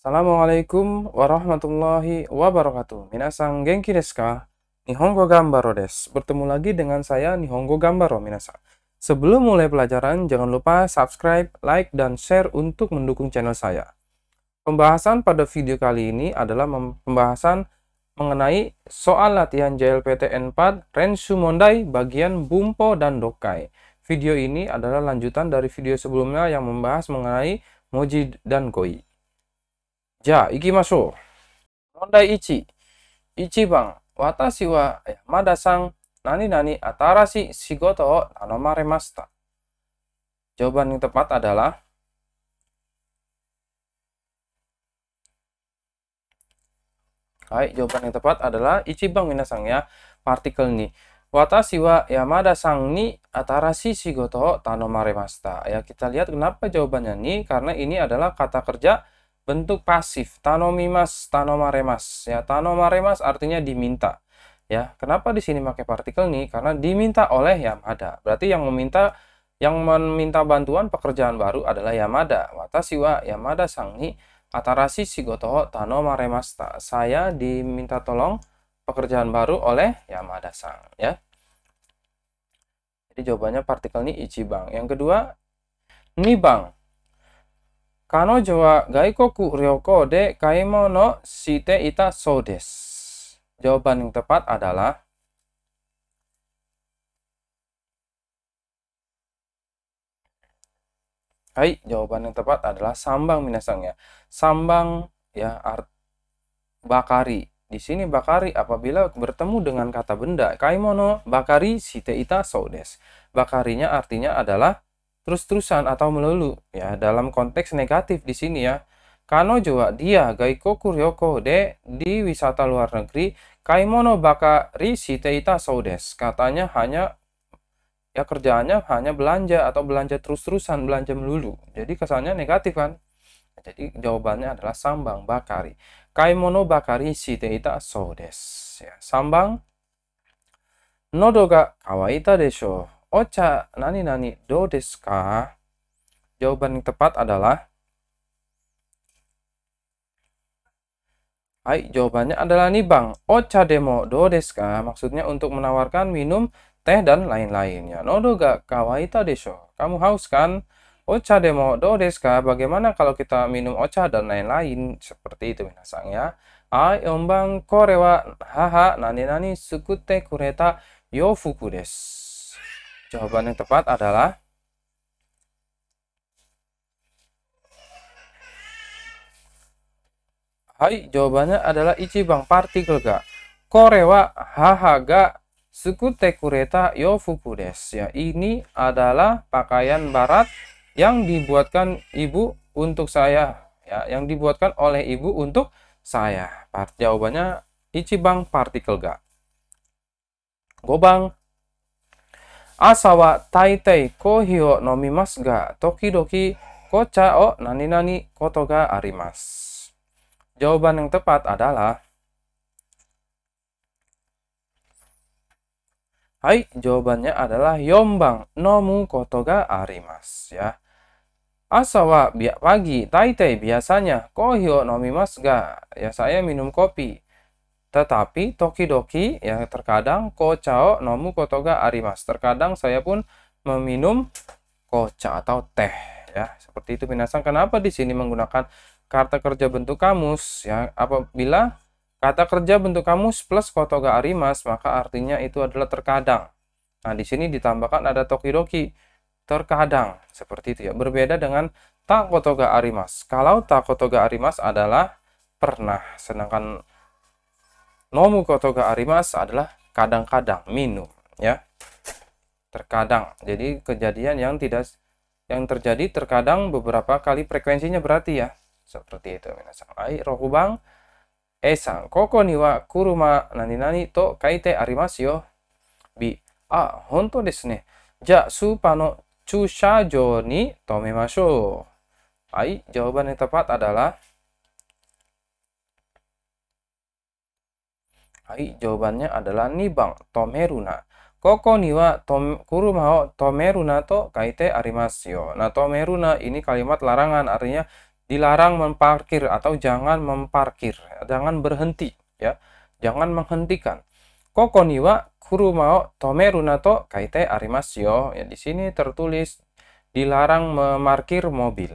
Assalamualaikum warahmatullahi wabarakatuh. Minasang genki desu ka? Nihongo Gambaro des. Bertemu lagi dengan saya Nihongo Gambaro minasan. Sebelum mulai pelajaran, jangan lupa subscribe, like, dan share untuk mendukung channel saya. Pembahasan pada video kali ini adalah pembahasan mengenai soal latihan JLPT n 4 Renshu Mondai bagian Bumpo dan Dokai. Video ini adalah lanjutan dari video sebelumnya yang membahas mengenai Moji dan Koi. じゃあ、行きましょう。問題1。1番、私は山田さん、何々新しい仕事を頼まれました。Jawaban yang tepat adalah Hai, jawaban yang tepat adalah Ichibang Minasang ya, partikel ni. Watashi wa Yamada sang ni atarashi shigoto tanomare Ya, kita lihat kenapa jawabannya ni karena ini adalah kata kerja bentuk pasif tanomimas tanomaremas ya tanomaremas artinya diminta ya kenapa di sini pakai partikel nih karena diminta oleh Yamada berarti yang meminta yang meminta bantuan pekerjaan baru adalah Yamada mata siwa Yamada sang ni atarasi shigoto tanomaremas saya diminta tolong pekerjaan baru oleh Yamada sang ya jadi jawabannya partikel ni ichibang yang kedua nibang Kano kaimono ita gaikoku Jawaban yang tepat adalah Hai, jawaban yang tepat adalah sambang minasang ya. Sambang ya art bakari. Di sini bakari apabila bertemu dengan kata benda. Kaimono bakari site ita sodes. Bakarinya artinya adalah terus-terusan atau melulu ya dalam konteks negatif di sini ya. Kano jowa dia gaiko kuryoko de di wisata luar negeri kaimono baka risi teita saudes Katanya hanya ya kerjaannya hanya belanja atau belanja terus-terusan, belanja melulu. Jadi kesannya negatif kan? Jadi jawabannya adalah sambang bakari. Kaimono bakari si teita Ya, sambang nodo ga kawaita desho ocha oh, nani nani do desu Jawaban yang tepat adalah Hai, jawabannya adalah nih bang. Ocha oh, demo do desu Maksudnya untuk menawarkan minum, teh dan lain-lainnya. lain Nodo ga kawaita desho. Kamu haus kan? Ocha oh, demo do desu Bagaimana kalau kita minum ocha dan lain-lain? Seperti itu minasang ya. Ai ombang korewa haha nani nani sukute kureta yofuku desu. Jawaban yang tepat adalah Hai, jawabannya adalah bang partikel ga. Korewa ga sukute kureta yofuku desu. Ya, ini adalah pakaian barat yang dibuatkan ibu untuk saya. Ya, yang dibuatkan oleh ibu untuk saya. Part jawabannya bang partikel ga. Gobang ga, toki o, nani koto ga arimas. Jawaban yang tepat adalah Hai, jawabannya adalah yombang nomu koto ga arimas ya. Asawa biak pagi, taitei biasanya kohi o nomimas ga. Ya saya minum kopi. Tetapi toki-doki ya terkadang kocao nomu kotoga arimas. Terkadang saya pun meminum koca atau teh ya. Seperti itu minasan. Kenapa di sini menggunakan kata kerja bentuk kamus ya? Apabila kata kerja bentuk kamus plus kotoga arimas maka artinya itu adalah terkadang. Nah, di sini ditambahkan ada toki-doki terkadang seperti itu ya. Berbeda dengan tak kotoga arimas. Kalau tak kotoga arimas adalah pernah sedangkan nomu kotoga arimas adalah kadang-kadang minum, ya terkadang jadi kejadian yang tidak yang terjadi terkadang beberapa kali frekuensinya berarti ya seperti itu minasang ai rohubang esang koko niwa kuruma nani nani to kaite arimas yo bi ah honto desu ne ja supa no jo ni tomemashou ai jawaban yang tepat adalah Hai, jawabannya adalah nibang tomeruna. Koko niwa tom, kurumao tomeruna to kaite arimasio Nah tomeruna ini kalimat larangan artinya dilarang memparkir atau jangan memparkir, jangan berhenti ya, jangan menghentikan. Koko niwa kurumao tomeruna to kaite arimasio Ya di sini tertulis dilarang memarkir mobil.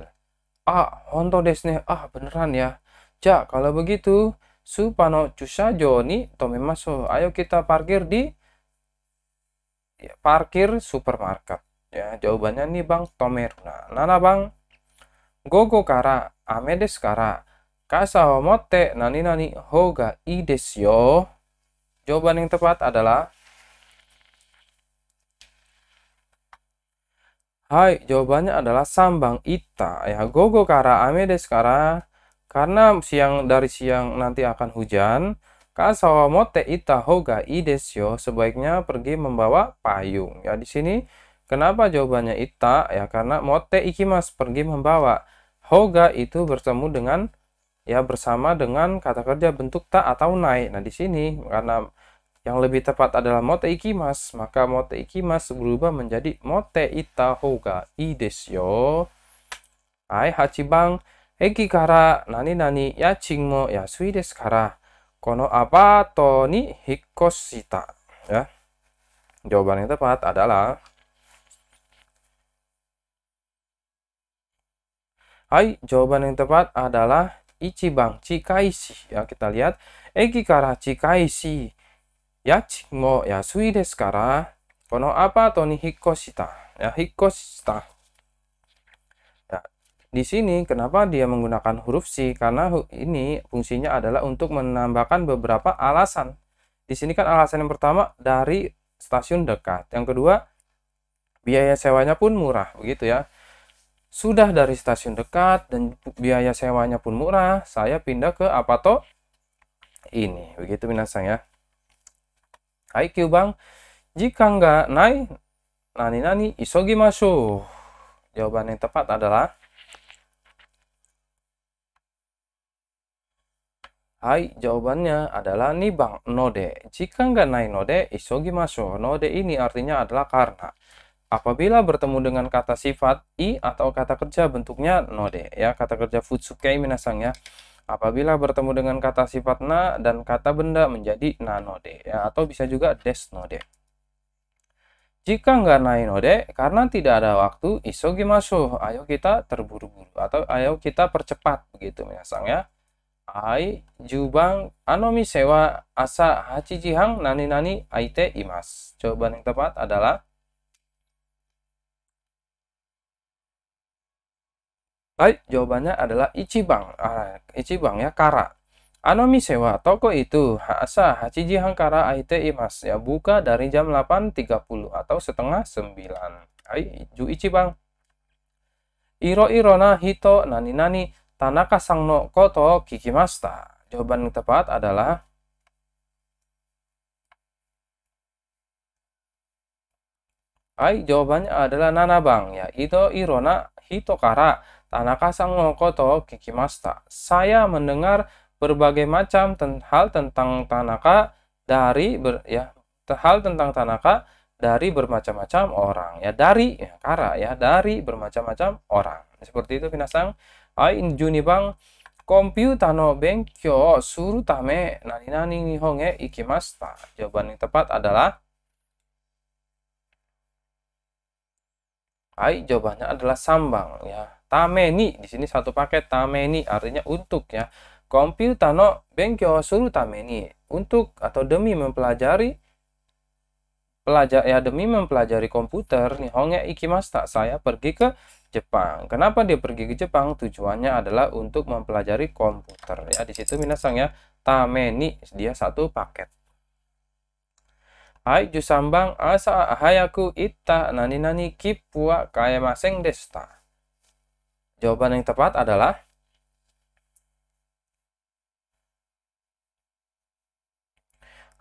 Ah, honto desne. Ah, beneran ya. Ja, kalau begitu supano cusa joni tomemaso ayo kita parkir di ya, parkir supermarket ya jawabannya nih bang Tomer. Nah, nana bang gogo kara ame desu kara kasa homote nani nani hoga i desu yo jawaban yang tepat adalah Hai, jawabannya adalah sambang ita ya. Gogo kara ame desu kara karena siang dari siang nanti akan hujan, kasawamote hoga i idesyo, sebaiknya pergi membawa payung. Ya, di sini kenapa jawabannya ita? Ya, karena mote ikimas pergi membawa. Hoga itu bertemu dengan ya bersama dengan kata kerja bentuk ta atau naik. Nah, di sini karena yang lebih tepat adalah mote ikimas, maka mote ikimas berubah menjadi mote ita hoga idesyo. Hai, hachibang 駅から何々家賃も安いですから、このアパートに引っ越した。Ya. Jawaban yang tepat adalah Hai, jawaban yang tepat adalah Ichibang chikaisi Ya, kita lihat Eki kara Chikaishi. Yachin mo yasui desu kara kono apa to ni hikkoshita. Ya, hikkoshita. Di sini kenapa dia menggunakan huruf C? Karena ini fungsinya adalah untuk menambahkan beberapa alasan. Di sini kan alasan yang pertama dari stasiun dekat. Yang kedua, biaya sewanya pun murah, begitu ya. Sudah dari stasiun dekat dan biaya sewanya pun murah, saya pindah ke apa toh? ini. Begitu minasang ya. IQ Bang, jika nggak naik, nani-nani masuk Jawaban yang tepat adalah Hai, jawabannya adalah bang node. Jika nggak naik node, isogi masuk Node ini artinya adalah karena. Apabila bertemu dengan kata sifat i atau kata kerja bentuknya node ya, kata kerja futsukei minasang ya. Apabila bertemu dengan kata sifat na dan kata benda menjadi na node ya, atau bisa juga des node Jika nggak naik node, karena tidak ada waktu, isogi masuk Ayo kita terburu-buru atau ayo kita percepat begitu minasang ya. Anomi sewa asa jihang nani nani aite imas. Jawaban yang tepat adalah Baik, jawabannya adalah Ichibang. Ah, Ichibang ya, Kara. Anomi sewa, toko itu asa Hachiji Kara Aite Imas ya, buka dari jam 8.30 atau setengah 9. Ai, ju Ichibang. Iro irona hito nani nani Tanaka sang no koto kikimasta. Jawaban yang tepat adalah Ai, jawabannya adalah Nana Bang. ya. Ito irona Kara. Tanaka sang no koto kikimasta. Saya mendengar berbagai macam ten hal tentang Tanaka dari ber ya hal tentang Tanaka dari bermacam-macam orang ya dari ya, kara ya dari bermacam-macam orang seperti itu pinasang nani-nani suru tame はい12 ta jawaban yang tepat adalah ai jawabannya adalah sambang ya. Tame ni di sini satu paket tame ni artinya untuk ya. Komputer no bengkyo suru tame ni untuk atau demi mempelajari pelajar ya demi mempelajari komputer Nihonge ikimasta saya pergi ke Jepang. Kenapa dia pergi ke Jepang? Tujuannya adalah untuk mempelajari komputer ya. Di situ minasang ya, tameni dia satu paket. Hai jusambang asa hayaku ita nani nani kipua kaya maseng desta. Jawaban yang tepat adalah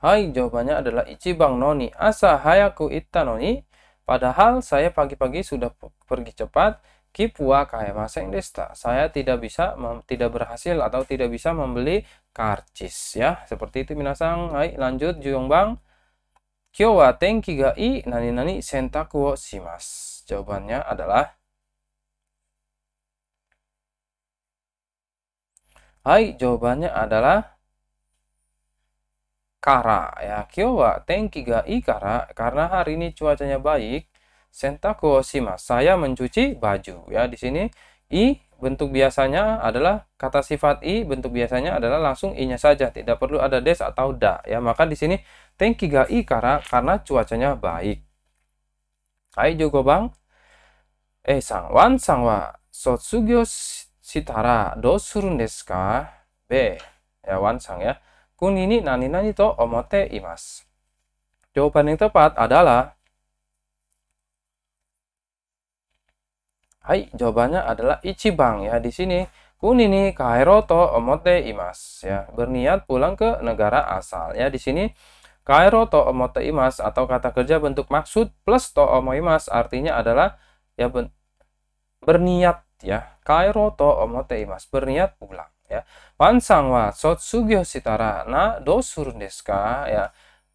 Hai, jawabannya adalah Ichibang Noni. Asa hayaku ita noni Padahal saya pagi-pagi sudah pergi cepat, kipua maseng desta. Saya tidak bisa tidak berhasil atau tidak bisa membeli karcis ya. Seperti itu minasang. Hai, lanjut Bang. Kyo wa tenki ga i nani nani sentaku wo shimas. Jawabannya adalah Hai, jawabannya adalah kara ya. Kyo wa tenki ga kara karena hari ini cuacanya baik. Sentaku shima. Saya mencuci baju ya. Di sini i bentuk biasanya adalah kata sifat i bentuk biasanya adalah langsung i-nya saja tidak perlu ada des atau da ya maka di sini tenki ga i kara karena cuacanya baik hai juga bang eh sang wan sang wa sotsugyo sitara dosurun desu ka b ya wan sang ya Kuni ni nani nani to omote imas. Jawaban yang tepat adalah Hai, jawabannya adalah Ichibang ya di sini. Kuni ni Kairo to omote imas ya. Berniat pulang ke negara asal ya di sini. Kairo to omote imas atau kata kerja bentuk maksud plus to omote imas artinya adalah ya berniat ya. Kairo to omote imas berniat pulang ya sang wa sotsugyo sitara na dosur deska ya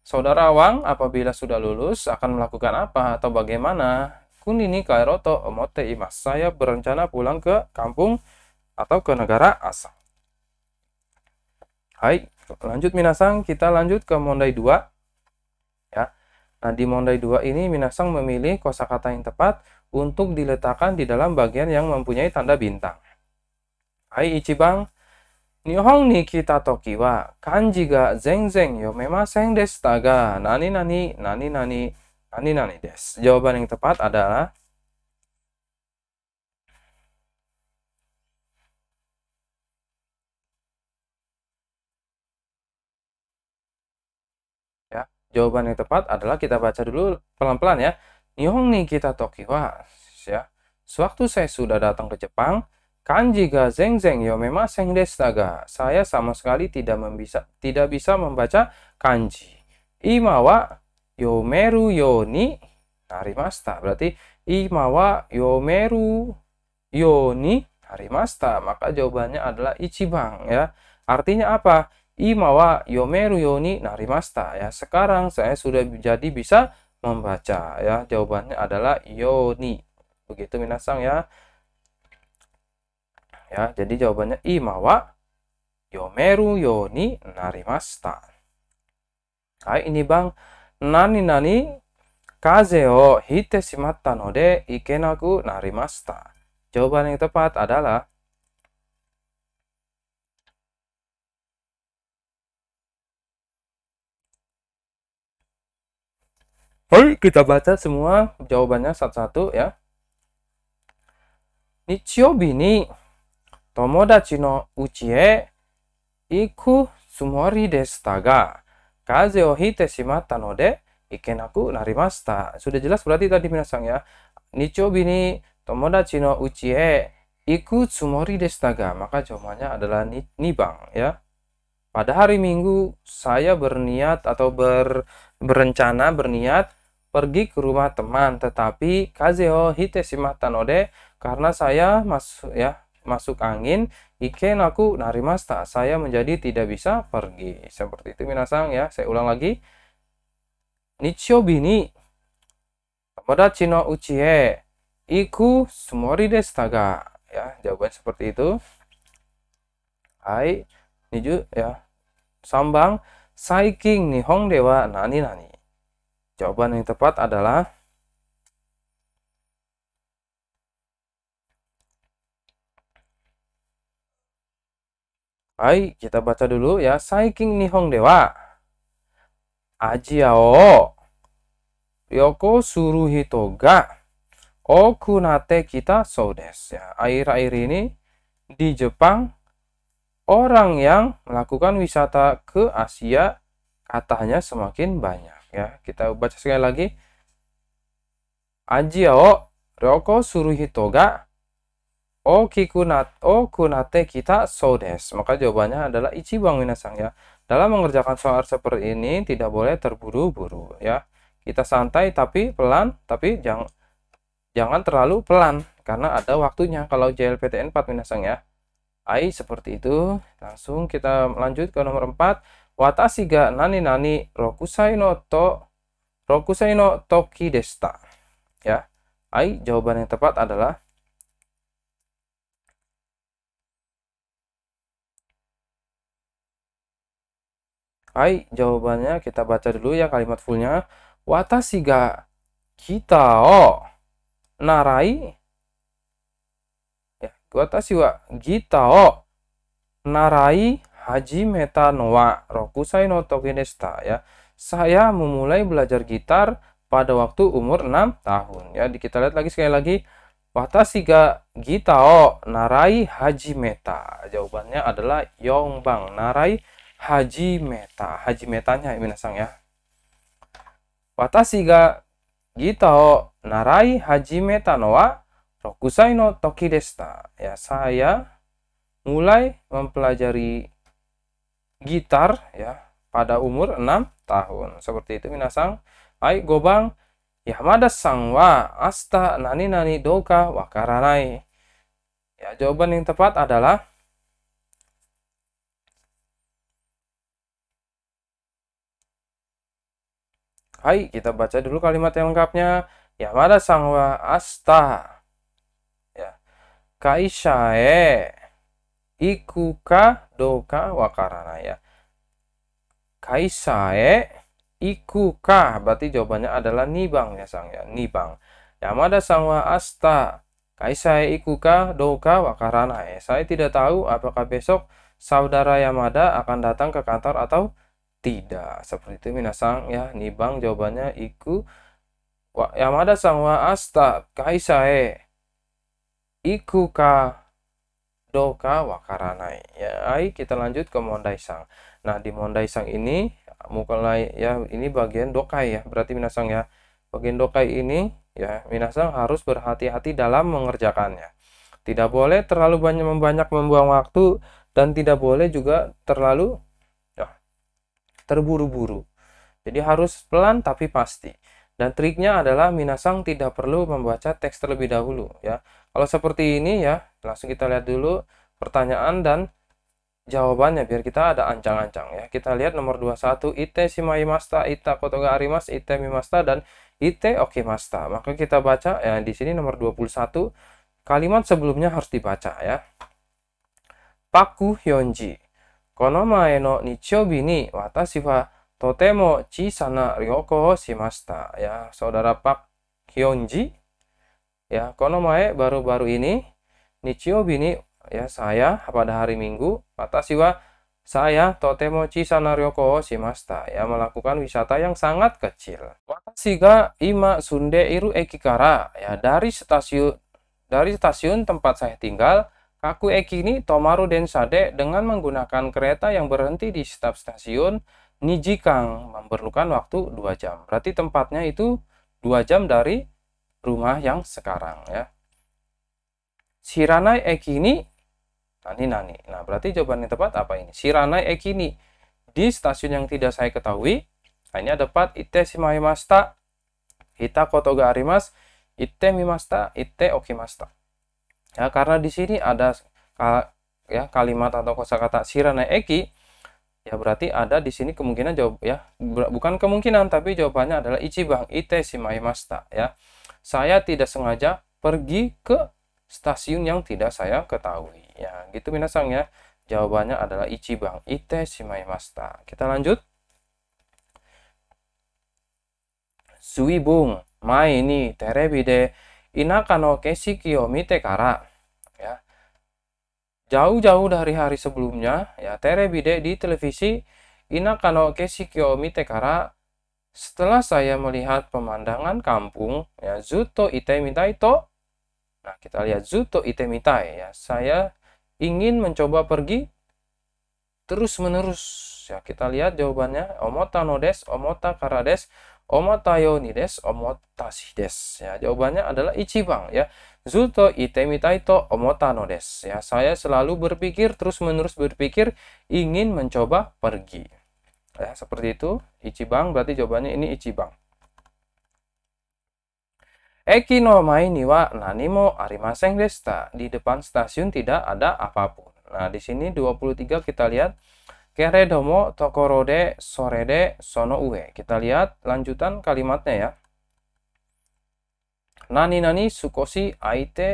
saudara wang apabila sudah lulus akan melakukan apa atau bagaimana kunini kairoto omote imas saya berencana pulang ke kampung atau ke negara asal Hai, lanjut Minasang, kita lanjut ke Mondai 2. Ya. Nah, di Mondai 2 ini Minasang memilih kosakata yang tepat untuk diletakkan di dalam bagian yang mempunyai tanda bintang. Hai Ichibang, 日本に来た時は漢字が全然読めませんでしたが、何々、何々、何々です。Jawaban yang tepat adalah Ya, jawaban yang tepat adalah kita baca dulu pelan-pelan ya. Nihong ni kita tokiwa ya. Sewaktu saya sudah datang ke Jepang, Kanji ga zeng zeng yomemaseng deshita ga. Saya sama sekali tidak bisa tidak bisa membaca kanji. Ima wa yomeru yoni narimasta. Berarti ima wa yomeru yoni narimasta. Maka jawabannya adalah ichibang ya. Artinya apa? Ima wa yomeru yoni narimasta ya. Sekarang saya sudah jadi bisa membaca ya. Jawabannya adalah yoni. Begitu minasang ya ya. Jadi jawabannya ima wa yomeru yoni narimasta. Hai, ini bang nani nani kaze o hite shimatta no de ikenaku narimasta. Jawaban yang tepat adalah Hai, kita baca semua jawabannya satu-satu ya. Nichiobi ni Tomodachi no uchi e iku sumori desu ga kaze o hite shimatta no de ikenaku narimashita. Sudah jelas berarti tadi minasang ya. Nichobi ni tomodachi no uchi e iku sumori desu ga. Maka jawabannya adalah ni, nibang ya. Pada hari Minggu saya berniat atau ber, berencana berniat pergi ke rumah teman tetapi kazeo hite shimatta no karena saya masuk ya masuk angin, iken aku narimasta, saya menjadi tidak bisa pergi. Seperti itu minasang ya, saya ulang lagi. Nichio bini pada cino uchihe iku sumori desu Ya, jawaban seperti itu. Hai, niju ya. Sambang saiking nihong dewa nani nani. Jawaban yang tepat adalah Hai, kita baca dulu ya. Saiking Nihong Dewa. Ajiao. Yoko suruh hitoga. Okunate kita des. ya. Air air ini di Jepang orang yang melakukan wisata ke Asia katanya semakin banyak ya. Kita baca sekali lagi. Ajiao. Ryoko suruh hitoga. Oki Kunat, o kunate kita sodes. Maka jawabannya adalah ichibang minasang ya. Dalam mengerjakan soal seperti ini tidak boleh terburu-buru ya. Kita santai tapi pelan tapi jangan jangan terlalu pelan karena ada waktunya kalau JLPTN 4 minasang ya. AI seperti itu. Langsung kita lanjut ke nomor 4. Watashi ga nani nani rokusai no to rokusai no toki desta. Ya. AI jawaban yang tepat adalah Hai, jawabannya kita baca dulu ya kalimat fullnya. Watashi ga kita o narai. Ya, watashi wa gita o narai hajimeta no wa rokusai no toki deshita ya. Saya memulai belajar gitar pada waktu umur 6 tahun ya. Kita lihat lagi sekali lagi. Watashi ga gita o narai hajimeta. Jawabannya adalah yongbang narai Haji Meta. Haji Metanya minasang ya. Watashi ga gita o narai hajimeta no wa rokusai no toki deshita. Ya, saya mulai mempelajari gitar ya pada umur 6 tahun. Seperti itu minasang. Ai gobang Yamada sang wa asta nani nani doka wakaranai. Ya, jawaban yang tepat adalah Hai, kita baca dulu kalimat yang lengkapnya. Yamada Sangwa asta. Ya. Kaisha e iku ka doka wakarana ya. Kaisae e iku ka berarti jawabannya adalah nibang ya sang ya, nibang. Yamada Sangwa asta. kaisae e iku ka doka wakarana ya. Saya tidak tahu apakah besok saudara Yamada akan datang ke kantor atau tidak seperti itu minasang ya nibang jawabannya iku wa yamada sang wa asta kaisae iku ka doka wakaranai ya ai kita lanjut ke mondai sang nah di mondai sang ini mulai ya ini bagian dokai ya berarti minasang ya bagian dokai ini ya minasang harus berhati-hati dalam mengerjakannya tidak boleh terlalu banyak membanyak membuang waktu dan tidak boleh juga terlalu terburu-buru. Jadi harus pelan tapi pasti. Dan triknya adalah minasang tidak perlu membaca teks terlebih dahulu ya. Kalau seperti ini ya, langsung kita lihat dulu pertanyaan dan jawabannya biar kita ada ancang-ancang ya. Kita lihat nomor 21 ite masta ita kotoga arimas ite mimasta dan ite masta. Maka kita baca ya di sini nomor 21 kalimat sebelumnya harus dibaca ya. Paku Hyonji Konomae no nichobi ni watashi wa totemo chisana ryoko shimashita. Ya, saudara Pak Hyunji. Ya, konomae baru-baru ini nichobi ni ya saya pada hari Minggu watashi wa saya totemo chisana ryoko shimashita. Ya, melakukan wisata yang sangat kecil. Watashi ga ima sunde iru ekikara. Ya, dari stasiun dari stasiun tempat saya tinggal eki ini Tomaru Densade dengan menggunakan kereta yang berhenti di staf stasiun Nijikang memerlukan waktu 2 jam. Berarti tempatnya itu 2 jam dari rumah yang sekarang ya. Shiranai ini Nani Nani. Nah, berarti jawaban yang tepat apa ini? Shiranai ini di stasiun yang tidak saya ketahui. Nah, ini ada pat ite shimaimasta. Hita kotoga arimas. Ite mimasta, ite okimasta ya karena di sini ada ya kalimat atau kosakata sirana eki ya berarti ada di sini kemungkinan jawab ya bukan kemungkinan tapi jawabannya adalah ichibang ite shimaimasta ya saya tidak sengaja pergi ke stasiun yang tidak saya ketahui ya gitu minasang ya jawabannya adalah ichibang ite shimaimasta kita lanjut suibung mai ini terebi de Inakano kesi mite kara. Ya. Jauh-jauh dari hari sebelumnya, ya Terebide di televisi Inakano kesi mite kara. Setelah saya melihat pemandangan kampung, ya Zuto ite mitai to. Nah, kita lihat Zuto ite mitai ya. Saya ingin mencoba pergi terus-menerus ya kita lihat jawabannya omota nodes omota karades omotayonides ni Ya, jawabannya adalah ichibang ya. Zuto itemitaito taito Ya, saya selalu berpikir terus-menerus berpikir ingin mencoba pergi. Ya, seperti itu. Ichibang berarti jawabannya ini ichibang. Eki no mai ni nanimo arimasen desta. Di depan stasiun tidak ada apapun. Nah, di sini 23 kita lihat Kere domo tokorode sorede sono ue. Kita lihat lanjutan kalimatnya ya. Nani nani sukoshi aite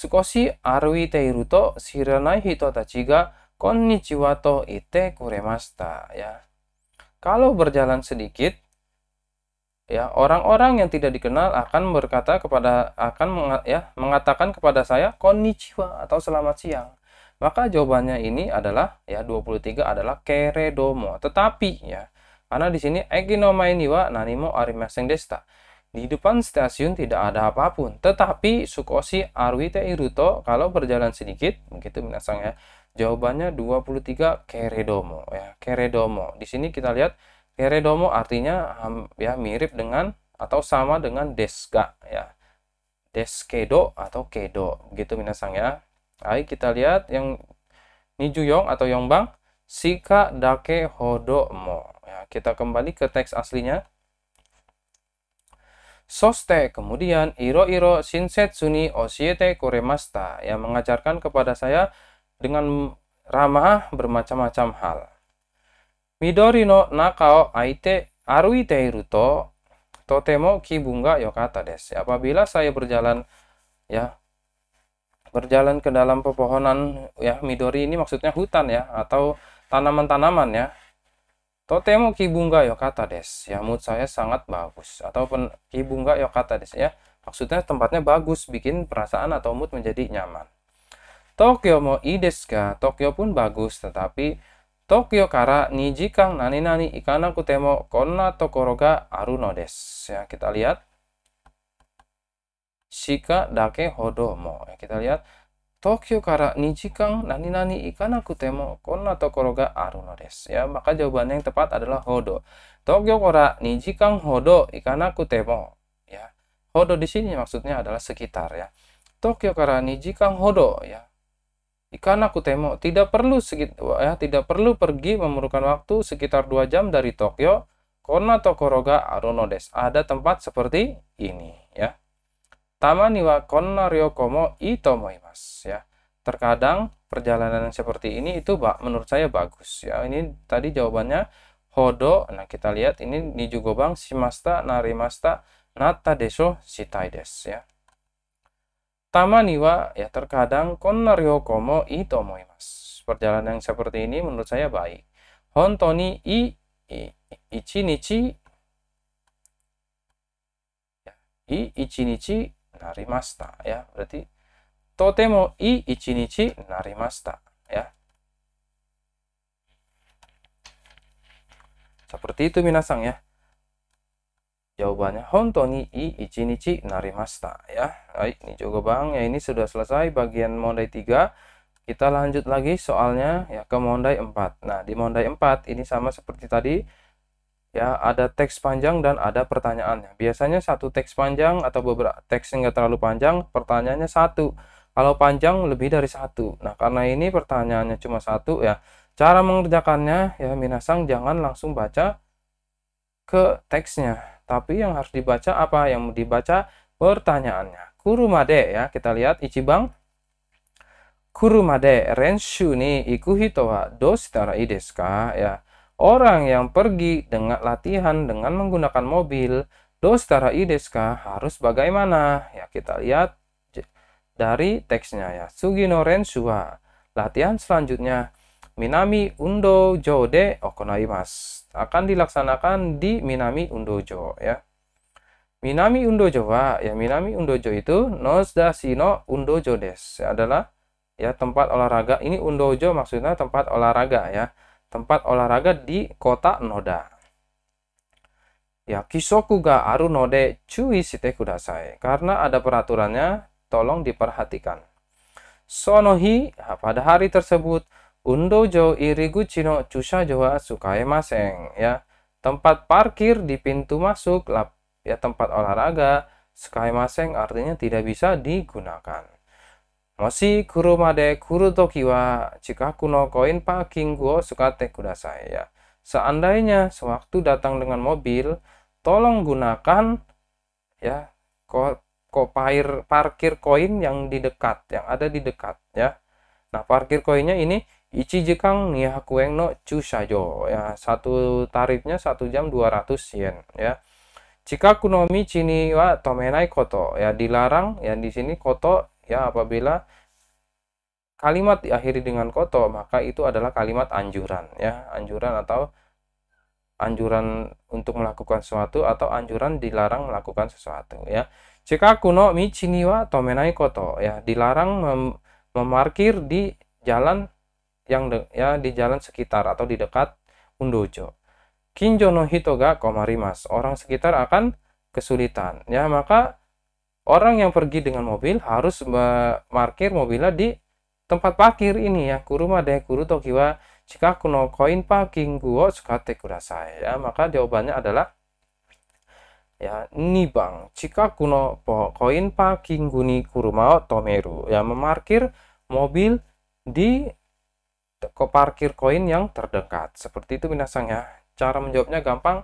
sukoshi aruite iruto shiranai hito tachi ga konnichiwa to ite kuremasta ya. Kalau berjalan sedikit ya orang-orang yang tidak dikenal akan berkata kepada akan mengat, ya mengatakan kepada saya konnichiwa atau selamat siang maka jawabannya ini adalah ya 23 adalah keredomo. Tetapi ya karena di sini eginomai niwa nanimo arimaseng desta. Di depan stasiun tidak ada apapun. Tetapi sukosi arwite iruto kalau berjalan sedikit begitu minasang ya. Jawabannya 23 keredomo ya. Keredomo. Di sini kita lihat keredomo artinya ya mirip dengan atau sama dengan deska ya. Deskedo atau kedo begitu minasang ya Ayo kita lihat yang Nijuyong atau Yongbang Sika Dake Mo. Ya, kita kembali ke teks aslinya. Soste kemudian Iro-iro Shinsetsu suni Oshiete kuremasta yang mengajarkan kepada saya dengan ramah bermacam-macam hal. Midori no nakao aite aruite iruto totemo kibunga yokata des. Apabila saya berjalan ya berjalan ke dalam pepohonan ya midori ini maksudnya hutan ya atau tanaman-tanaman ya Totemo kibunga yokata des. Ya mood saya sangat bagus. ataupun pen, kibunga yokata des ya. Maksudnya tempatnya bagus, bikin perasaan atau mood menjadi nyaman. Tokyo mo ides ka. Tokyo pun bagus, tetapi Tokyo kara nijikang nani nani ikana kutemo konna tokoro ga aruno des. Ya kita lihat shika dake hodo mo, ya, Kita lihat Tokyo kara nichikang nani nani ikanaku temo konna tokoro ga aru no desu. Ya, maka jawabannya yang tepat adalah hodo. Tokyo kara nichikang hodo ikanaku temo, Ya. Hodo di sini maksudnya adalah sekitar ya. Tokyo kara nichikang hodo ya. Ikanaku temo. tidak perlu segit ya, tidak perlu pergi memerlukan waktu sekitar 2 jam dari Tokyo. Konna Tokoroga ga aru no Ada tempat seperti ini tamani wa konna ryokomo itomoimasu ya. Terkadang perjalanan yang seperti ini itu menurut saya bagus ya. Ini tadi jawabannya hodo. Nah, kita lihat ini di jugobang shimasta narimasta nata deso sitai des. ya. Tamani wa ya terkadang konna ryokomo itomoimasu. Perjalanan yang seperti ini menurut saya baik. Hontoni i, i ichi nichi i ichi nichi ya, narimasta ya berarti totemo i ichinichi narimasta ya seperti itu minasang ya jawabannya honto ni i ichinichi narimasta ya baik ini juga bang ya ini sudah selesai bagian mondai 3 kita lanjut lagi soalnya ya ke mondai 4 nah di mondai 4 ini sama seperti tadi ya ada teks panjang dan ada pertanyaannya biasanya satu teks panjang atau beberapa teks nggak terlalu panjang pertanyaannya satu kalau panjang lebih dari satu nah karena ini pertanyaannya cuma satu ya cara mengerjakannya ya minasang jangan langsung baca ke teksnya tapi yang harus dibaca apa yang dibaca pertanyaannya kurumade ya kita lihat ichibang kurumade ni ikuhito wa ideska ya Orang yang pergi dengan latihan dengan menggunakan mobil, dostara ideska harus bagaimana? Ya kita lihat dari teksnya ya. Sugino Rensua. Latihan selanjutnya Minami Undo Jode Okonaimas akan dilaksanakan di Minami Undojo ya. Minami Undojo wa ya Minami Undo Undojo itu Nosdasino Undojo des ya, adalah ya tempat olahraga. Ini Undo Undojo maksudnya tempat olahraga ya tempat olahraga di kota Noda. Ya, kisoku ga aru node chui shite kudasai. Karena ada peraturannya, tolong diperhatikan. Sonohi, pada hari tersebut, undojo iriguchi no sukae maseng. Ya, tempat parkir di pintu masuk, lap, ya tempat olahraga, maseng artinya tidak bisa digunakan. Masih guru guru Made, Jika suka koin ya. Seandainya sewaktu datang dengan mobil, tolong gunakan ya ko, ko parkir, parkir koin yang di dekat, yang ada di dekat ya. Nah, parkir koinnya ini Ichi jikang nihakueng no jo, ya. Satu tarifnya satu jam 200 yen ya. Jika kunomi cini wa tomenai koto ya dilarang ya di sini koto ya apabila kalimat diakhiri dengan koto maka itu adalah kalimat anjuran ya anjuran atau anjuran untuk melakukan sesuatu atau anjuran dilarang melakukan sesuatu ya jika kuno mi chiniwa tomenai koto ya dilarang mem memarkir di jalan yang de ya di jalan sekitar atau di dekat undojo kinjono hitoga komarimas orang sekitar akan kesulitan ya maka orang yang pergi dengan mobil harus parkir mobilnya di tempat parkir ini ya kuruma deh kuru tokiwa jika kuno koin parking guo sukate kudasai ya maka jawabannya adalah ya bang. jika kuno koin parking guni kurumao tomeru ya memarkir mobil di ke parkir koin yang terdekat seperti itu minasang ya cara menjawabnya gampang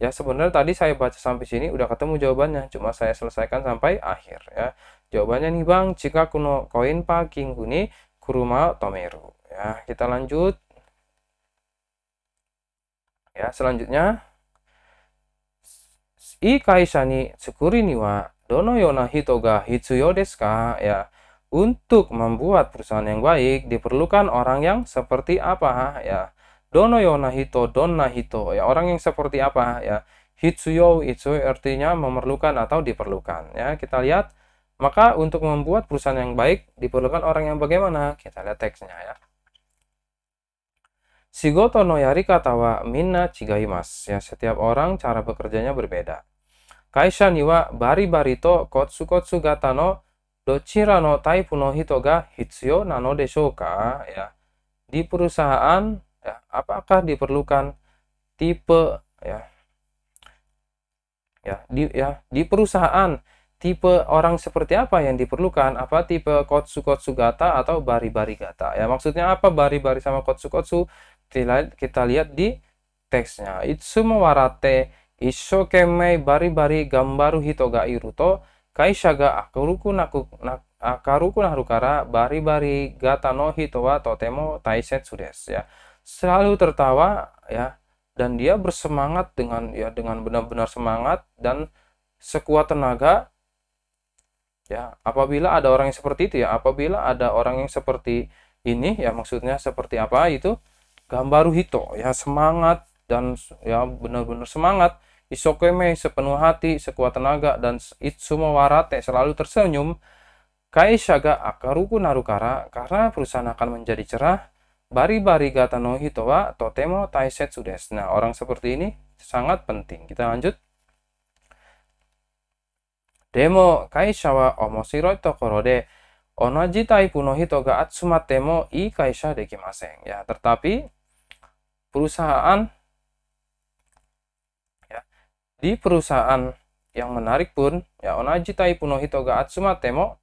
Ya, sebenarnya tadi saya baca sampai sini udah ketemu jawabannya, cuma saya selesaikan sampai akhir ya. Jawabannya nih Bang, jika kuno koin paking guni kuruma tomeru. Ya, kita lanjut. Ya, selanjutnya I kaisani tsukuri ni wa dono yona hito ga hitsuyo desu Ya, untuk membuat perusahaan yang baik diperlukan orang yang seperti apa ya? Dono yo don nahito ya orang yang seperti apa ya. Hitsuyo, itu artinya memerlukan atau diperlukan ya. Kita lihat maka untuk membuat perusahaan yang baik diperlukan orang yang bagaimana? Kita lihat teksnya ya. Shigoto no yari katawa minna chigaimas. Ya, setiap orang cara bekerjanya berbeda. Kaisha niwa bari barito kotsu kotsu gata no dochira no taipu no hito ga hitsuyo nano deshoka. Ya. Di perusahaan ya, apakah diperlukan tipe ya ya di ya di perusahaan tipe orang seperti apa yang diperlukan apa tipe kotsu kotsu gata atau bari bari gata ya maksudnya apa bari bari sama kotsu kotsu kita, kita lihat di teksnya semua warate kemei bari bari gambaru hito ga iruto ga akaruku naku nak akaruku narukara bari bari gata no hito wa totemo taisetsu desu ya selalu tertawa ya dan dia bersemangat dengan ya dengan benar-benar semangat dan sekuat tenaga ya apabila ada orang yang seperti itu ya apabila ada orang yang seperti ini ya maksudnya seperti apa itu gambaru hito ya semangat dan ya benar-benar semangat isokeme sepenuh hati sekuat tenaga dan itsumo warate selalu tersenyum kaisaga akaruku narukara karena perusahaan akan menjadi cerah Bari bari gata no hito wa totemo taisetsu desu. Nah, orang seperti ini sangat penting. Kita lanjut. Demo kaisha wa omosiroi tokoro de onaji taipu no hito ga atsumatte mo ii kaisha dekimasen. Ya, tetapi perusahaan ya, di perusahaan yang menarik pun ya onaji taipu no hito ga atsumatte mo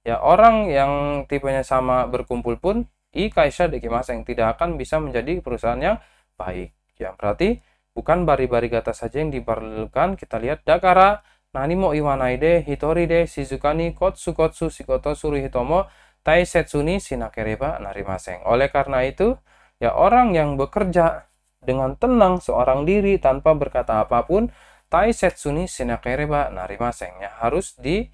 ya orang yang tipenya sama berkumpul pun i kaisha dekimaseng tidak akan bisa menjadi perusahaan yang baik ya berarti bukan bari-bari gata saja yang diperlukan kita lihat dakara nanimo iwanaide hitori de shizukani kotsu kotsu shikoto suru hitomo tai setsuni sinakereba narimaseng oleh karena itu ya orang yang bekerja dengan tenang seorang diri tanpa berkata apapun tai setsuni sinakereba narimaseng ya harus di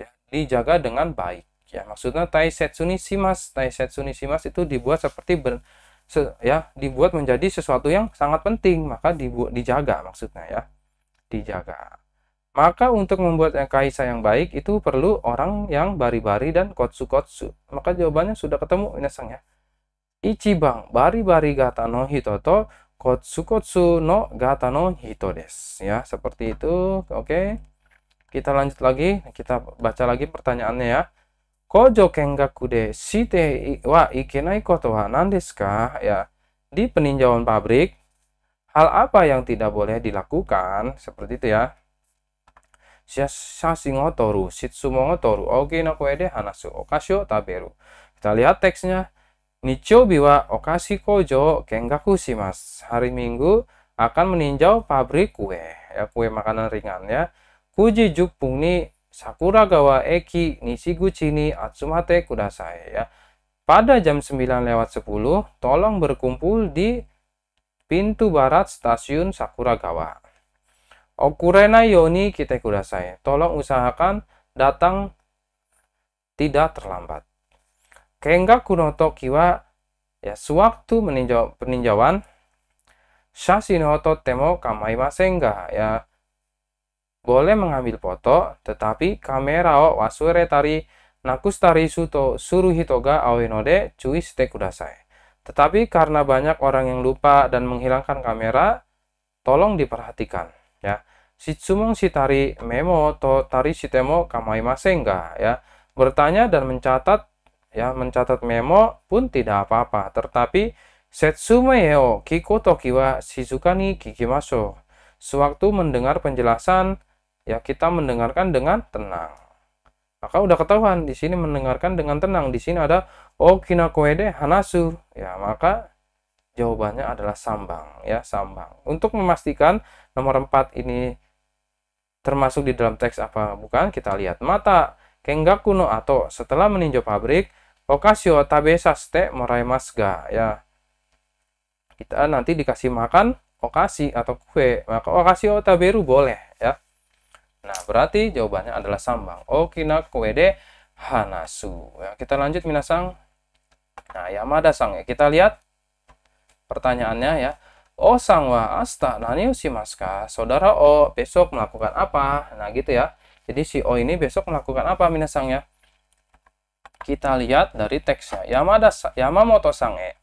ya, dijaga dengan baik ya maksudnya tai ni shimas tai ni shimas itu dibuat seperti ber, se, ya dibuat menjadi sesuatu yang sangat penting maka dibuat dijaga maksudnya ya dijaga maka untuk membuat yang kaisa yang baik itu perlu orang yang bari-bari dan kotsu-kotsu maka jawabannya sudah ketemu Inasang ya Ichibang bari-bari gata no hitoto kotsu-kotsu no gata no hito des ya seperti itu oke okay. kita lanjut lagi kita baca lagi pertanyaannya ya Kojo kengaku de site wa ikenai koto wa nandeska Ya, di peninjauan pabrik, hal apa yang tidak boleh dilakukan? Seperti itu ya. sumo ngotoru oke na koe de hanasu okasio taberu. Kita lihat teksnya. Nicho wa okasi kojo kengaku mas Hari Minggu akan meninjau pabrik kue, ya kue makanan ringan ya. Kuji jukpung ni Sakuragawa Eki Nishiguchi ni Atsumate Kudasai ya. Pada jam 9 lewat 10, tolong berkumpul di pintu barat stasiun Sakuragawa. Okurena yoni kite kudasai. Tolong usahakan datang tidak terlambat. Kengga kunoto kiwa ya sewaktu meninjau peninjauan Shashinoto temo kamaimasenga ya boleh mengambil foto, tetapi kamera o wasure tari nakustari suto suruhitoga awenode cuy stek kudasai. Tetapi karena banyak orang yang lupa dan menghilangkan kamera, tolong diperhatikan ya. sitsumong sitari memo to tari sitemo kamai masengga ya. Bertanya dan mencatat ya mencatat memo pun tidak apa-apa, tetapi setsume yo kiko tokiwa kiki kikimaso. Sewaktu mendengar penjelasan, ya kita mendengarkan dengan tenang. Maka udah ketahuan di sini mendengarkan dengan tenang. Di sini ada oh, koede hanasu. Ya, maka jawabannya adalah sambang ya, sambang. Untuk memastikan nomor 4 ini termasuk di dalam teks apa bukan, kita lihat mata kengaku kuno atau setelah meninjau pabrik okasio tabesas te moraimas ga ya. Kita nanti dikasih makan okasi atau kue. Maka okasio taberu boleh Nah, berarti jawabannya adalah sambang. kuede hanasu. Ya, kita lanjut minasang. Nah, Yamada sang ya. Kita lihat pertanyaannya ya. o sang wa asta nani usimaska. Saudara O besok melakukan apa? Nah, gitu ya. Jadi si O ini besok melakukan apa minasang ya? Kita lihat dari teksnya. Yamada Yamamoto sang e.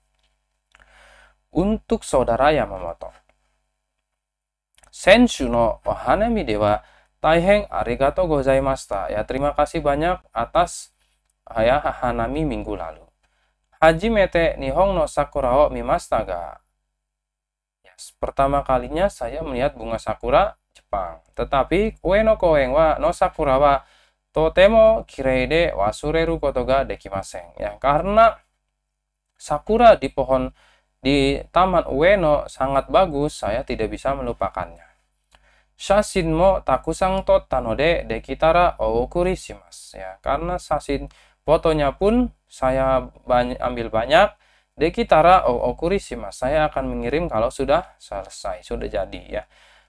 Untuk saudara Yamamoto. Senshu no ohanemi dewa Taiheng arigato gozaimashita. Ya, terima kasih banyak atas ya Hanami minggu lalu. mete nihong no sakura o mimashita ga. Yes, pertama kalinya saya melihat bunga sakura Jepang. Tetapi ue no koeng wa no sakura wa totemo kirei de wasureru koto ga dekimasen. Ya, karena sakura di pohon di Taman Ueno sangat bagus, saya tidak bisa melupakannya. Shashin mo takusang tot tanode dekitara okurishimas ya karena shashin fotonya pun saya banyak, ambil banyak dekitara okurishimas saya akan mengirim kalau sudah selesai sudah jadi ya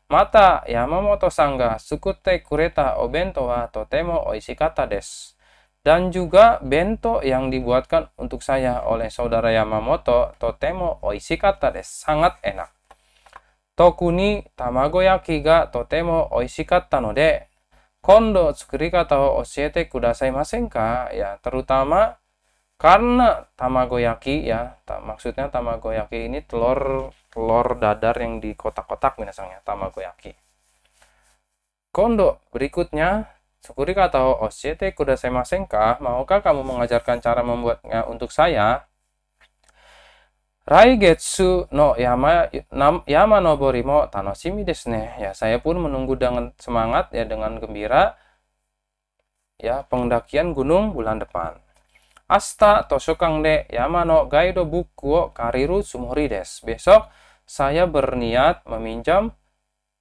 mata yamamoto sangga sukute kureta obento wa totemo oishikata des dan juga bento yang dibuatkan untuk saya oleh saudara Yamamoto totemo oishikata des sangat enak tamago yaki ga totemo Kondo ya terutama karena tamago yaki ya ta maksudnya yaki ini telur telur dadar yang di kotak-kotak minasangnya yaki. kondo berikutnya tsukuri kata osete kudasai ka? maukah kamu mengajarkan cara membuatnya untuk saya Raigetsu no yama nam, yama no borimo tanoshimi desu ne. Ya, saya pun menunggu dengan semangat ya dengan gembira ya pendakian gunung bulan depan. Asta tosokang de yama no gaido buku wo kariru sumori des. Besok saya berniat meminjam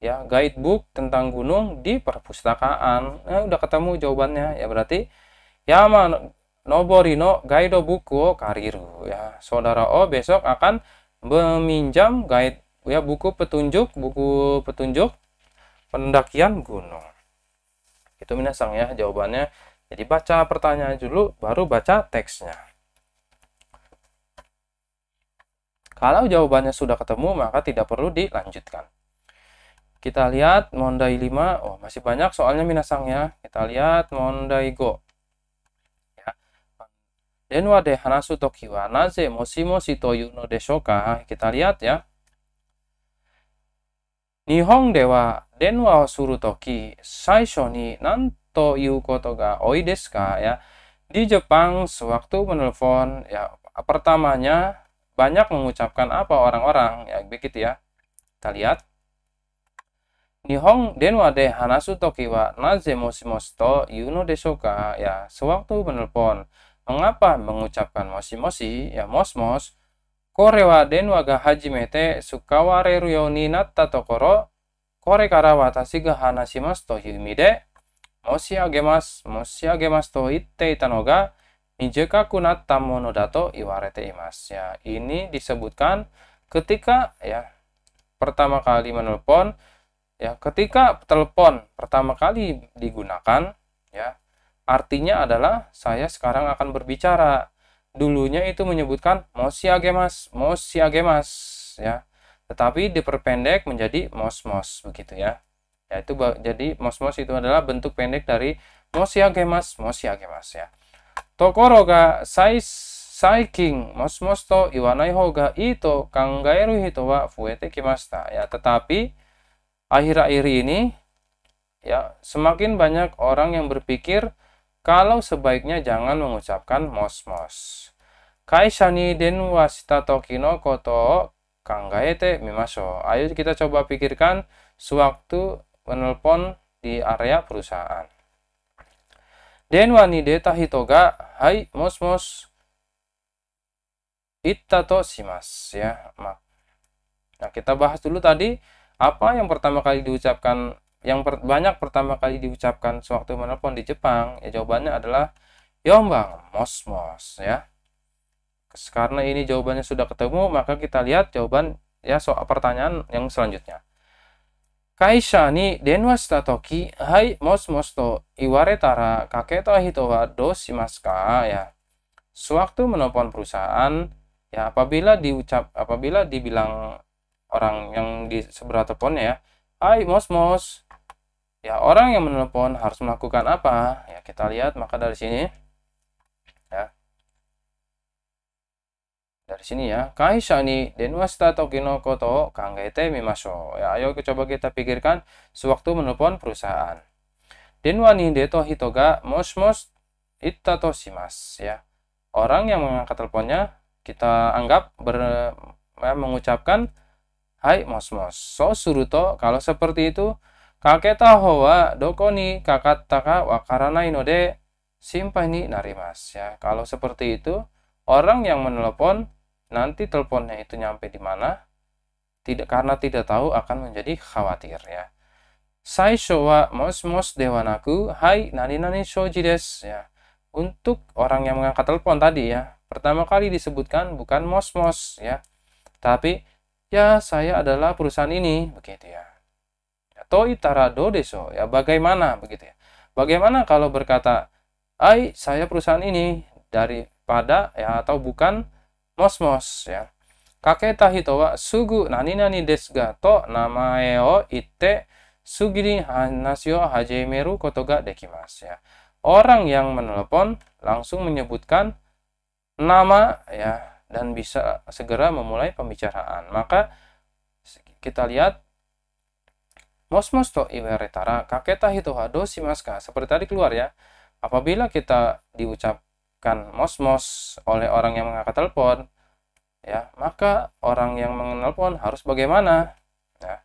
ya guidebook tentang gunung di perpustakaan. Eh udah ketemu jawabannya ya berarti yama Noborino Gaido Buku Kariru ya. Saudara O besok akan meminjam guide ya buku petunjuk, buku petunjuk pendakian gunung. Itu minasang ya jawabannya. Jadi baca pertanyaan dulu baru baca teksnya. Kalau jawabannya sudah ketemu maka tidak perlu dilanjutkan. Kita lihat Mondai 5. Oh, masih banyak soalnya minasang ya. Kita lihat Mondai Go denwa de hanasu toki wa naze moshimoshi toyu no desho ka? Kita lihat ya. Nihong de wa denwa wa suru toki saisho ni nan to iu koto ga oi desu ka? Ya. Di Jepang sewaktu menelpon ya pertamanya banyak mengucapkan apa orang-orang ya begitu ya. Kita lihat. Nihong denwa de hanasu toki wa naze moshimoshi to iu no desho ka? Ya, sewaktu menelpon Mengapa mengucapkan mosi-mosi ya mos-mos, korewa wa waga haji mete sukaware ruyoni natta tokoro, kore kara watashi ga hanashimasu to iu imi de, mosi agemas to itte itanoga, no ga, nijekaku natta mono da iwarete imas. Ya, ini disebutkan ketika ya pertama kali menelpon, ya ketika telepon pertama kali digunakan, ya Artinya adalah saya sekarang akan berbicara. Dulunya itu menyebutkan mosi agemas, mosi agemas ya. Tetapi diperpendek menjadi mos-mos begitu ya. Ya itu jadi mos-mos itu adalah bentuk pendek dari mosi agemas, mosi agemas ya. Tokoro ga sais saiking mos-mos to iwanai hoga ito kangaeru hito wa fuete kimasta ya. Tetapi akhir-akhir ini ya semakin banyak orang yang berpikir kalau sebaiknya jangan mengucapkan mos-mos. Kaisani den wasita tokino koto kanggaete mimaso. Ayo kita coba pikirkan sewaktu menelpon di area perusahaan. Den wanide tahitoga hai mos-mos to simas ya. Nah, kita bahas dulu tadi apa yang pertama kali diucapkan yang per banyak pertama kali diucapkan sewaktu menelpon di Jepang? Ya jawabannya adalah Yombang, mos-mos ya. Karena ini jawabannya sudah ketemu, maka kita lihat jawaban ya soal pertanyaan yang selanjutnya. Kaisha ni denwa shita toki, hai mos-mos to iwaretara kaketo hito wa do shimasu Ya. Sewaktu menelpon perusahaan, ya apabila diucap apabila dibilang orang yang di seberat teleponnya ya, Hai mos mos ya orang yang menelpon harus melakukan apa ya kita lihat maka dari sini ya dari sini ya kaisa ni denwasta tokino koto kangete mimaso ya ayo coba kita pikirkan sewaktu menelpon perusahaan Denwani deto hitoga mos mos ittato shimas ya orang yang mengangkat teleponnya kita anggap ber, ya, mengucapkan Hai mos mos so suruto kalau seperti itu dokoni かけた方はどこにかかったかわからないので、simpah ni narimas ya. Kalau seperti itu, orang yang menelpon nanti teleponnya itu nyampe di mana? Tidak karena tidak tahu akan menjadi khawatir ya. Sai showa mos mos dewanaku, hai nani nani shoji des ya. Untuk orang yang mengangkat telepon tadi ya, pertama kali disebutkan bukan mos mos ya, tapi ya saya adalah perusahaan ini begitu ya toi tarado deso ya bagaimana begitu ya bagaimana kalau berkata ai saya perusahaan ini daripada ya atau bukan mosmos ya kakek tahitowa sugu nani nani desga to namae o ite sugiri hanasio hajimeru kotoga dekimas ya orang yang menelepon langsung menyebutkan nama ya dan bisa segera memulai pembicaraan maka kita lihat Mosmos to iwaretara kaketa si maska Seperti tadi keluar ya. Apabila kita diucapkan mosmos oleh orang yang mengangkat telepon, ya maka orang yang menelpon harus bagaimana? Nah,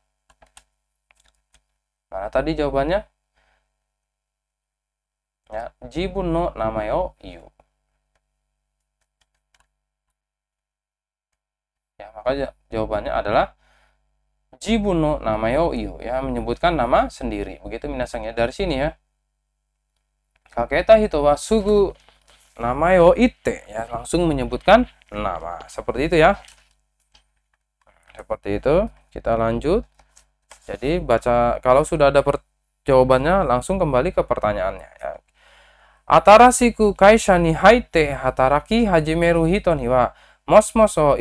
mana tadi jawabannya? Ya, jibun no namayo iu. Ya, maka jawabannya adalah Jibuno nama yo iyo ya menyebutkan nama sendiri. Begitu minasangnya dari sini ya. Kaketa hito wa sugu nama yo ite ya langsung menyebutkan nama. Seperti itu ya. Seperti itu. Kita lanjut. Jadi baca kalau sudah ada jawabannya langsung kembali ke pertanyaannya ya. Atarasiku kaisani kaisha haite hataraki hajimeru hiton wa kotomo, Mosmoso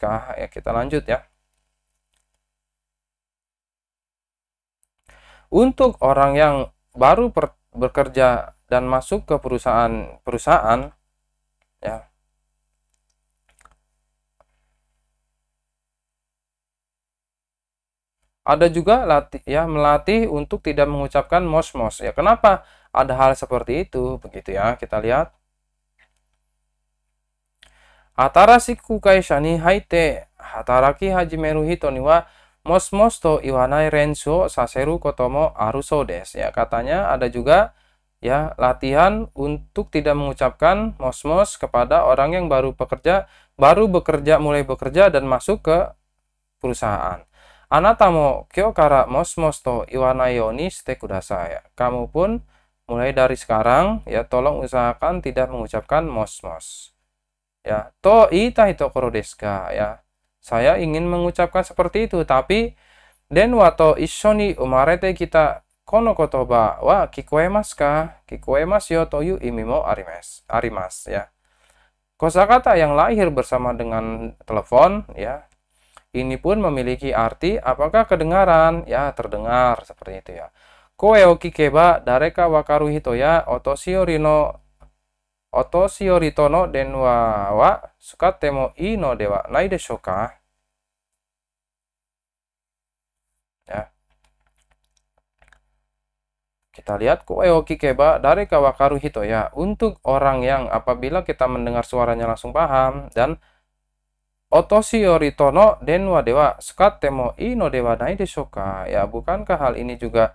ka? Ya, kita lanjut ya. Untuk orang yang baru per, bekerja dan masuk ke perusahaan-perusahaan, ya, Ada juga latih ya melatih untuk tidak mengucapkan mos-mos ya. Kenapa ada hal seperti itu begitu ya? Kita lihat. 新しく会社に入って働き始める人には mos mos to iwanai renso saseru kotomo aruso des ya katanya ada juga ya latihan untuk tidak mengucapkan mos mos kepada orang yang baru bekerja baru bekerja mulai bekerja dan masuk ke perusahaan anata mo kyo kara mos mos to iwanai yoni ste kudasai. ya kamu pun mulai dari sekarang ya tolong usahakan tidak mengucapkan mos mos ya to ita hito korodeska ya saya ingin mengucapkan seperti itu tapi den wa to isoni umarete kita kono kotoba wa kikuemas ka mas yo toyu imimo arimas arimas ya kosakata yang lahir bersama dengan telepon ya ini pun memiliki arti apakah kedengaran ya terdengar seperti itu ya koe o kikeba dareka wakaru hito ya otosio rino denwa dewa, no no wa nai ka? Ya. Kita lihat kueoki keba dari kawakaru hito ya. Untuk orang yang apabila kita mendengar suaranya langsung paham dan otoshiori no denwa dewa ii no dewa nai ka? Ya, bukankah hal ini juga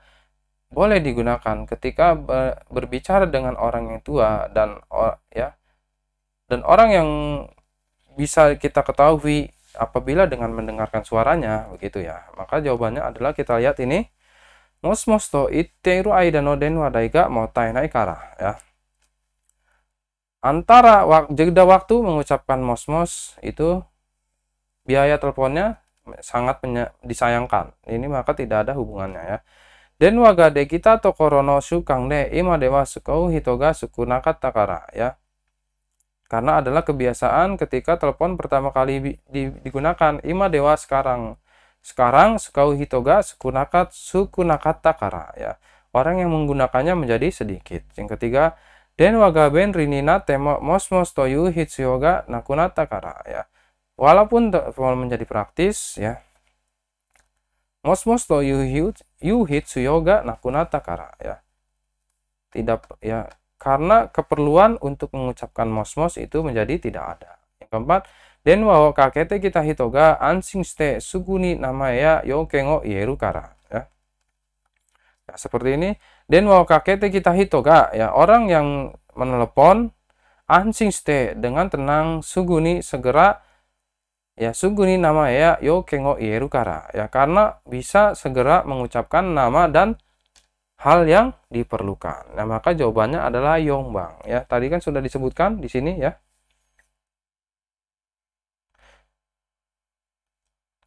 boleh digunakan ketika berbicara dengan orang yang tua dan ya dan orang yang bisa kita ketahui apabila dengan mendengarkan suaranya begitu ya maka jawabannya adalah kita lihat ini mos mos to aida no den wadaiga mau tainai kara ya antara wak jeda waktu mengucapkan mos mos itu biaya teleponnya sangat disayangkan ini maka tidak ada hubungannya ya kita sukang de to korono ima dewa sukau hitoga nakat takara ya. Karena adalah kebiasaan ketika telepon pertama kali digunakan. Ima dewa sekarang. Sekarang sukau hitoga suku nakat takara ya. Orang yang menggunakannya menjadi sedikit. Yang ketiga, den wagaben rinina temo mos mos toyu hitsuyoga nakunat takara ya. Walaupun telepon menjadi praktis ya. Mosmos toyu hits yuhit suyoga nakunata kara ya tidak ya karena keperluan untuk mengucapkan mosmos itu menjadi tidak ada yang keempat dan wa kakete kita hitoga ansing ste suguni nama ya yokengo yeru kara ya nah, seperti ini dan wa kakete kita hitoga ya orang yang menelepon ansing ste dengan tenang suguni segera ya sungguh ini nama ya yo kengo ieru kara ya karena bisa segera mengucapkan nama dan hal yang diperlukan. Nah, maka jawabannya adalah yongbang ya. Tadi kan sudah disebutkan di sini ya.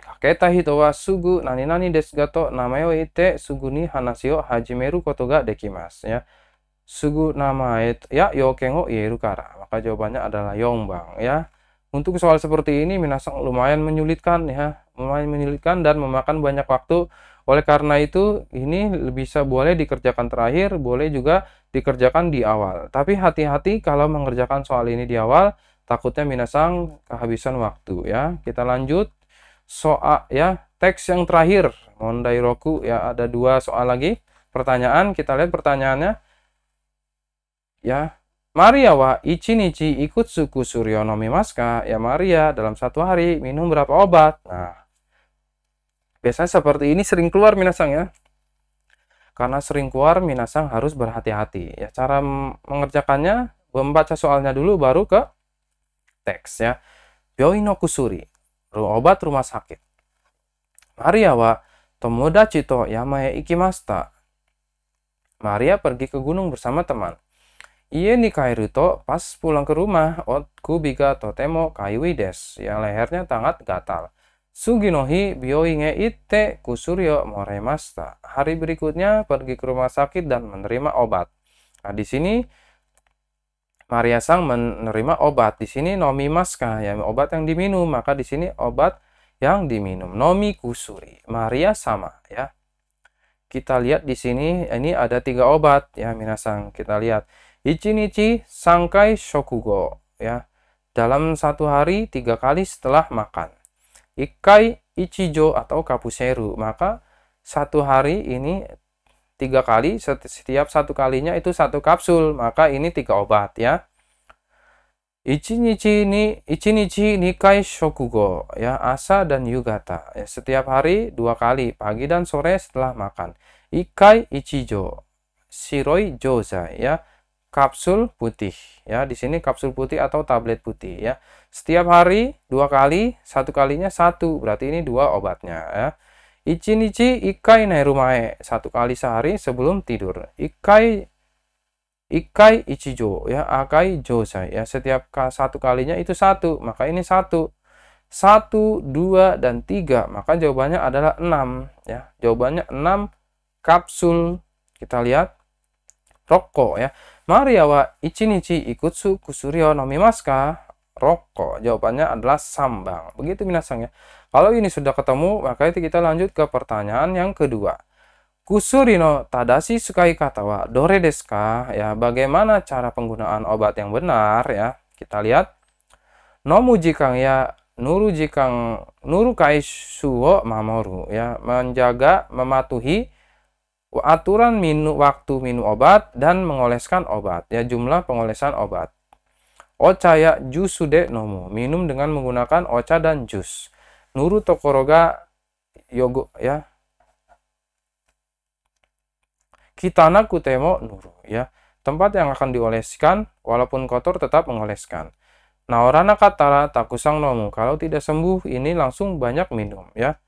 Kaketa hito wa sugu nani nani desu gato namae ite sugu ni hanasi wo hajimeru koto ga dekimasu ya. Sugu namae ya yo kengo ieru kara. Maka jawabannya adalah yongbang ya. Untuk soal seperti ini Minasang lumayan menyulitkan ya, lumayan menyulitkan dan memakan banyak waktu. Oleh karena itu ini bisa boleh dikerjakan terakhir, boleh juga dikerjakan di awal. Tapi hati-hati kalau mengerjakan soal ini di awal, takutnya Minasang kehabisan waktu ya. Kita lanjut soal ya, teks yang terakhir Mondai Roku ya ada dua soal lagi. Pertanyaan kita lihat pertanyaannya ya Maria wa ichinichi suryo suryono mimaska. Ya Maria, dalam satu hari minum berapa obat? Nah, biasanya seperti ini sering keluar minasang ya. Karena sering keluar minasang harus berhati-hati. Ya, cara mengerjakannya membaca soalnya dulu baru ke teks ya. Byoi no kusuri, obat rumah sakit. Maria wa tomodachi to yamae ikimasta. Maria pergi ke gunung bersama teman nih kairu kairuto pas pulang ke rumah ot kubiga totemo kaiwi des yang lehernya sangat gatal. Suginohi bioinge ite kusuryo moremasta. Hari berikutnya pergi ke rumah sakit dan menerima obat. Nah, di sini Maria Sang menerima obat. Di sini nomi maska, ya obat yang diminum. Maka di sini obat yang diminum. Nomi kusuri. Maria sama, ya. Kita lihat di sini ini ada tiga obat ya Minasang. Kita lihat Ichinichi sangkai shokugo ya. Dalam satu hari tiga kali setelah makan. Ikai ichijo atau kapuseru maka satu hari ini tiga kali setiap satu kalinya itu satu kapsul maka ini tiga obat ya Ichinichi ni Ichinichi nikai shokugo ya asa dan yugata ya, setiap hari dua kali pagi dan sore setelah makan ikai ichijo shiroi joza ya kapsul putih ya di sini kapsul putih atau tablet putih ya setiap hari dua kali satu kalinya satu berarti ini dua obatnya ya Ichi nichi ikai nai rumae, satu kali sehari sebelum tidur ikai ikai ichijo ya akai josai ya setiap satu kalinya itu satu maka ini satu satu dua dan tiga maka jawabannya adalah enam ya jawabannya enam kapsul kita lihat Roko ya. Maria wa ichinichi ikutsu kusuryo nomimasu ka? roko. Jawabannya adalah sambang. Begitu minasang ya. Kalau ini sudah ketemu, maka itu kita lanjut ke pertanyaan yang kedua. Kusurino tadashi sukai kata wa dore desu Ya, bagaimana cara penggunaan obat yang benar ya? Kita lihat. Nomu jikang ya nuru jikang nuru kai suwo mamoru ya menjaga mematuhi aturan minum waktu minum obat dan mengoleskan obat ya jumlah pengolesan obat Ocaya jusude nomu minum dengan menggunakan oca dan jus Nuru Tokoroga Yogo ya Kita naku temo nuru ya tempat yang akan dioleskan walaupun kotor tetap mengoleskan Nah, orang katara takusang nomu. Kalau tidak sembuh, ini langsung banyak minum ya.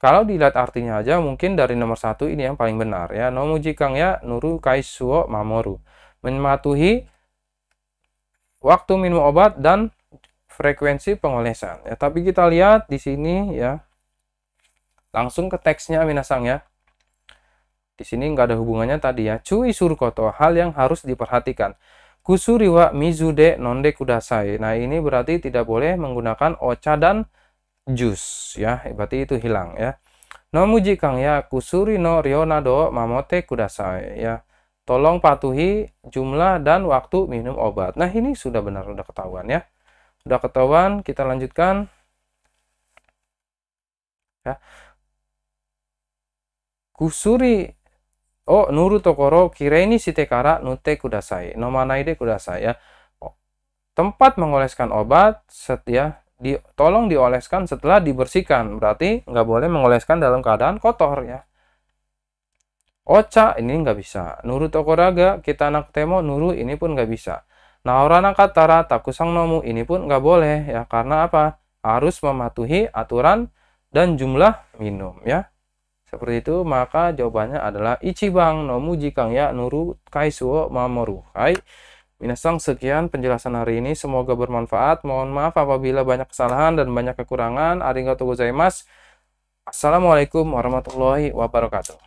Kalau dilihat artinya aja mungkin dari nomor satu ini yang paling benar ya. Nomuji kang ya nuru kaisuo mamoru. Mematuhi waktu minum obat dan frekuensi pengolesan. Ya, tapi kita lihat di sini ya. Langsung ke teksnya minasang ya. Di sini nggak ada hubungannya tadi ya. Cui surkoto hal yang harus diperhatikan. Kusuriwa mizude nonde kudasai. Nah ini berarti tidak boleh menggunakan ocha dan jus ya berarti itu hilang ya no muji kang ya kusuri no rionado mamote kudasai ya tolong patuhi jumlah dan waktu minum obat nah ini sudah benar sudah ketahuan ya sudah ketahuan kita lanjutkan ya kusuri oh nuru tokoro kireni sitekara nute kudasai no manaide kudasai ya tempat mengoleskan obat setia. Ya di, tolong dioleskan setelah dibersihkan. Berarti nggak boleh mengoleskan dalam keadaan kotor ya. Oca ini nggak bisa. Nuru tokoraga kita anak temo nuru ini pun nggak bisa. Nah orang katara takusang nomu ini pun nggak boleh ya karena apa? Harus mematuhi aturan dan jumlah minum ya. Seperti itu maka jawabannya adalah ichibang nomu jikang ya nuru kaisuo mamoru Hai. Minasang sekian penjelasan hari ini. Semoga bermanfaat. Mohon maaf apabila banyak kesalahan dan banyak kekurangan. Arigatou gozaimasu. Assalamualaikum warahmatullahi wabarakatuh.